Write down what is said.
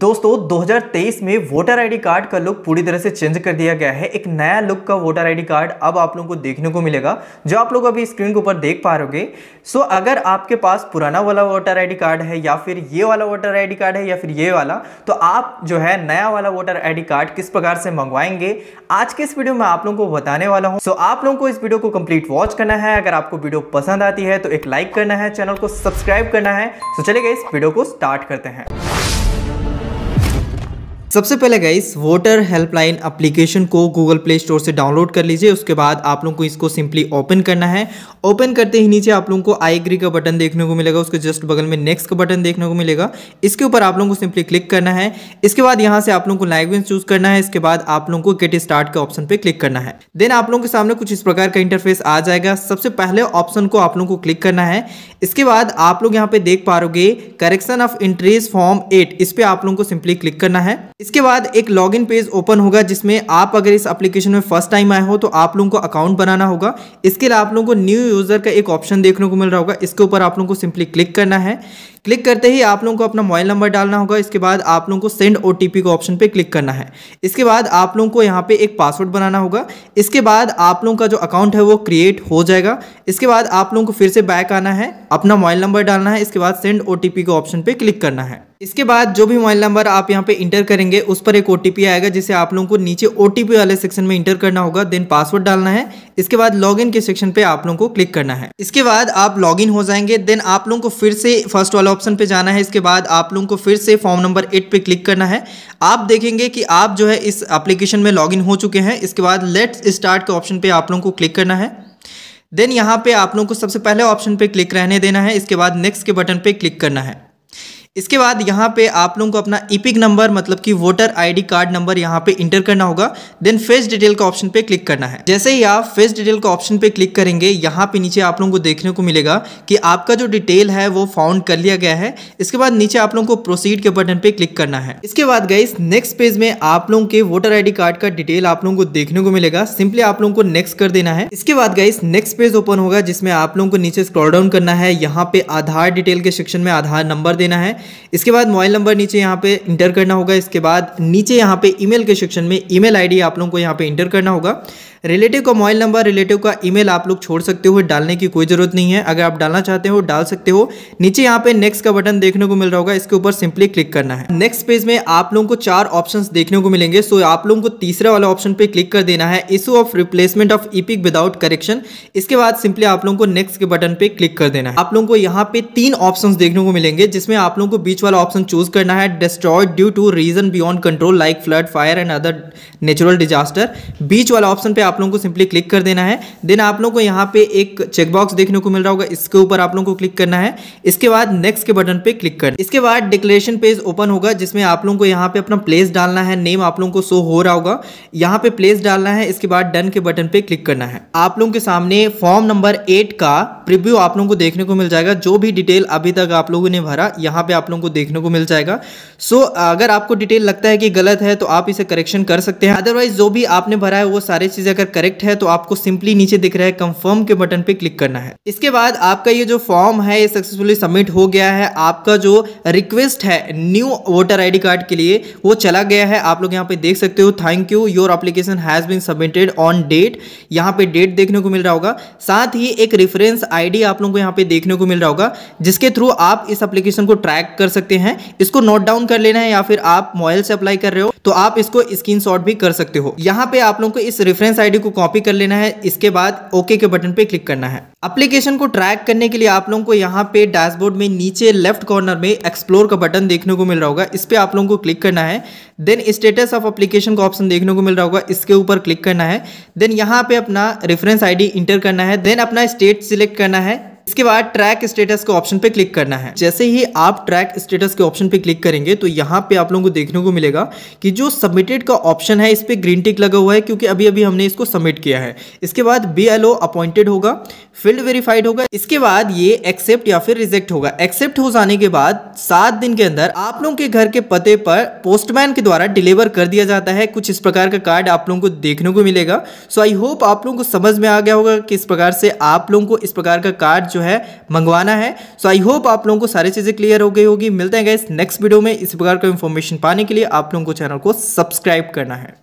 दोस्तों 2023 में voter ID card का लुक पूरी तरह से चेंज कर दिया गया है एक नया लुक का वोटर आईडी कार्ड अब आप लोगों को देखने को मिलेगा जो आप लोग अभी स्क्रीन के ऊपर देख पा रहे सो अगर आपके पास पुराना वाला वोटर आईडी कार्ड है या फिर ये वाला वोटर आईडी कार्ड है या फिर ये वाला तो आप जो है नया वाला वोटर आई कार्ड किस प्रकार से मंगवाएंगे आज के इस वीडियो में आप लोगों को बताने वाला हूँ सो आप लोगों को इस वीडियो को कंप्लीट वॉच करना है अगर आपको वीडियो पसंद आती है तो एक लाइक करना है चैनल को सब्सक्राइब करना है सो चले गए इस वीडियो को स्टार्ट करते हैं सबसे पहले गाइस वोटर हेल्पलाइन एप्लीकेशन को गूगल प्ले स्टोर से डाउनलोड कर लीजिए उसके बाद आप लोग को इसको सिंपली ओपन करना है ओपन करते ही नीचे आप लोगों को आई एग्री का बटन देखने को मिलेगा उसके जस्ट बगल में नेक्स्ट का बटन देखने को मिलेगा इसके ऊपर आप लोगों को सिंपली क्लिक करना है इसके बाद यहाँ से आप लोगों को लैंग्वेज चूज करना है इसके बाद आप लोगों को गेट स्टार्ट के ऑप्शन पर क्लिक करना है देन आप लोगों के सामने कुछ इस प्रकार का इंटरफेस आ जाएगा सबसे पहले ऑप्शन को आप लोगों को क्लिक करना है इसके बाद आप लोग यहाँ पे देख पा correction of entries form eight इस पर आप लोगों को सिंपली क्लिक करना है इसके बाद एक लॉगिन पेज ओपन होगा जिसमें आप अगर इस एप्लीकेशन में फर्स्ट टाइम आए हो तो आप लोगों को अकाउंट बनाना होगा इसके लिए आप लोगों को न्यू यूज़र का एक ऑप्शन देखने को मिल रहा होगा इसके ऊपर आप लोगों को सिंपली क्लिक करना है क्लिक करते ही आप लोगों को अपना मोबाइल नंबर डालना होगा इसके बाद आप लोगों को send O T P option पर क्लिक करना है इसके बाद आप लोगों को यहाँ पे एक पासवर्ड बनाना होगा इसके बाद आप लोगों का जो अकाउंट है वो क्रिएट हो जाएगा इसके बाद आप लोगों को फिर से बैक आना है अपना मोबाइल नंबर डालना है इसके बाद सेंड ओ के ऑप्शन पर क्लिक करना है इसके बाद जो भी मोबाइल नंबर आप यहाँ पे इंटर करेंगे उस पर एक ओ आएगा जिसे आप लोगों को नीचे ओ वाले सेक्शन में इंटर करना होगा देन पासवर्ड डालना है इसके बाद लॉगिन के सेक्शन पे आप लोगों को क्लिक करना है इसके बाद आप लॉगिन हो जाएंगे देन आप लोगों को फिर से फर्स्ट वाला ऑप्शन पे जाना है इसके बाद आप लोगों को फिर से फॉर्म नंबर एट पे क्लिक करना है आप देखेंगे कि आप जो है इस एप्लीकेशन में लॉग हो चुके हैं इसके बाद लेट्स स्टार्ट के ऑप्शन पे आप लोगों को क्लिक करना है देन यहाँ पे आप लोगों को सबसे पहले ऑप्शन पे क्लिक रहने देना है इसके बाद नेक्स्ट के बटन पे क्लिक करना है इसके बाद यहाँ पे आप लोगों को अपना इपिक e नंबर मतलब कि वोटर आईडी कार्ड नंबर यहाँ पे इंटर करना होगा देन फेस डिटेल का ऑप्शन पे क्लिक करना है जैसे ही आप फेस डिटेल का ऑप्शन पे क्लिक करेंगे यहाँ पे नीचे आप लोगों को देखने को मिलेगा कि आपका जो डिटेल है वो फाउंड कर लिया गया है इसके बाद नीचे आप लोगों को प्रोसीड के बटन पे क्लिक करना है इसके बाद गई नेक्स्ट पेज में आप लोगों के वोटर आई कार्ड का डिटेल आप लोगों को देखने को मिलेगा सिंपली आप लोगों को नेक्स्ट कर देना है इसके बाद गई नेक्स्ट पेज ओपन होगा जिसमें आप लोगों को नीचे स्क्रॉल डाउन करना है यहाँ पे आधार डिटेल के सेक्शन में आधार नंबर देना है इसके बाद मोबाइल नंबर नीचे यहाँ पे इंटर करना होगा इसके बाद नीचे यहाँ पे ईमेल के सेक्शन में ईमेल आईडी आप लोगों को यहाँ पे इंटर करना होगा रिलेटिव का मोबाइल नंबर रिलेटिव का ईमेल आप लोग छोड़ सकते हो डालने की कोई ज़रूरत नहीं है अगर आप डालना चाहते हो डाल सकते हो नीचे यहाँ पे नेक्स्ट का बटन देखने को मिल रहा होगा इसके ऊपर सिंपली क्लिक करना है नेक्स्ट पेज में आप लोगों को चार ऑप्शंस देखने को मिलेंगे सो आप लोगों को तीसरे वाला ऑप्शन पे क्लिक कर देना है issue of replacement of EPIC without correction इसके बाद सिंपली आप लोगों को नेक्स्ट के बटन पे क्लिक कर देना है आप लोगों को यहाँ पे तीन ऑप्शन देखने को मिलेंगे जिसमें आप लोगों को बीच वाला ऑप्शन चूज करना है destroyed due to reason beyond control like flood fire and other natural disaster बीच वाला ऑप्शन पे आप लोगों को सिंपली क्लिक कर देना है देन आप लोगों को यहाँ पे एक चेकबॉक्स देखने को मिल रहा होगा इसके ऊपर आप लोगों को क्लिक करना है इसके बाद नेक्स्ट के बटन पे क्लिक कर इसके बाद डिक्लेरेशन पेज ओपन होगा जिसमें आप लोगों को यहाँ पे अपना प्लेस डालना है नेम आप लोगों को शो हो रहा होगा यहाँ पे प्लेस डालना है इसके बाद डन के बटन पे क्लिक करना है आप लोगों के सामने फॉर्म नंबर एट का प्रिव्यू आप लोगों को देखने को मिल जाएगा जो भी डिटेल अभी तक आप लोगों ने भरा यहाँ पे आप लोगों को देखने को मिल जाएगा सो so, अगर आपको डिटेल लगता है कि गलत है तो आप इसे करेक्शन कर सकते हैं अदरवाइज जो भी आपने भरा है वो सारी चीज़ें अगर करेक्ट है तो आपको सिंपली नीचे दिख रहा है कंफर्म के बटन पे क्लिक करना है इसके बाद आपका ये जो फॉर्म है ये सक्सेसफुली सबमिट हो गया है आपका जो रिक्वेस्ट है न्यू वोटर आई कार्ड के लिए वो चला गया है आप लोग यहाँ पे देख सकते हो thank you your application has been submitted on date यहाँ पे डेट देखने को मिल रहा होगा साथ ही एक रेफरेंस आई आप लोगों को यहाँ पे देखने को मिल रहा होगा जिसके थ्रू आप इस एप्लीकेशन को ट्रैक कर सकते हैं इसको नोट डाउन कर लेना है या फिर आप मोबाइल से अप्लाई कर रहे हो तो आप इसको स्क्रीन भी कर सकते हो यहाँ पे आप लोगों को इस रेफरेंस आईडी को कॉपी कर लेना है इसके बाद ओके के बटन पे क्लिक करना है एप्लीकेशन को ट्रैक करने के लिए आप लोगों को यहाँ पे डैशबोर्ड में नीचे लेफ्ट कॉर्नर में एक्सप्लोर का बटन देखने को मिल रहा होगा इस पर आप लोगों को क्लिक करना है देन स्टेटस ऑफ एप्लीकेशन का ऑप्शन देखने को मिल रहा होगा इसके ऊपर क्लिक करना है देन यहाँ पे अपना रेफरेंस आईडी इंटर करना है देन अपना स्टेट सिलेक्ट करना है इसके बाद ट्रैक स्टेटस के ऑप्शन पे क्लिक करना है जैसे ही आप ट्रैक स्टेटस के ऑप्शन पे क्लिक करेंगे तो यहाँ पे आप लोगों को देखने को मिलेगा कि जो सबमिटेड का ऑप्शन है इस पर ग्रीन टिक लगा हुआ है क्योंकि अभी अभी हमने इसको सबमिट किया है इसके बाद बी अपॉइंटेड होगा फील्ड वेरीफाइड होगा इसके बाद ये एक्सेप्ट या फिर रिजेक्ट होगा एक्सेप्ट हो जाने के बाद सात दिन के अंदर आप लोगों के घर के पते पर पोस्टमैन के द्वारा डिलीवर कर दिया जाता है कुछ इस प्रकार का कार्ड आप लोगों को देखने को मिलेगा सो आई होप आप लोगों को समझ में आ गया होगा किस प्रकार से आप लोगों को इस प्रकार का कार्ड जो है मंगवाना है सो आई होप आप लोगों को सारी चीज़ें क्लियर हो गई होगी मिलते हैं गए नेक्स्ट वीडियो में इस प्रकार का इंफॉर्मेशन पाने के लिए आप लोगों को चैनल को सब्सक्राइब करना है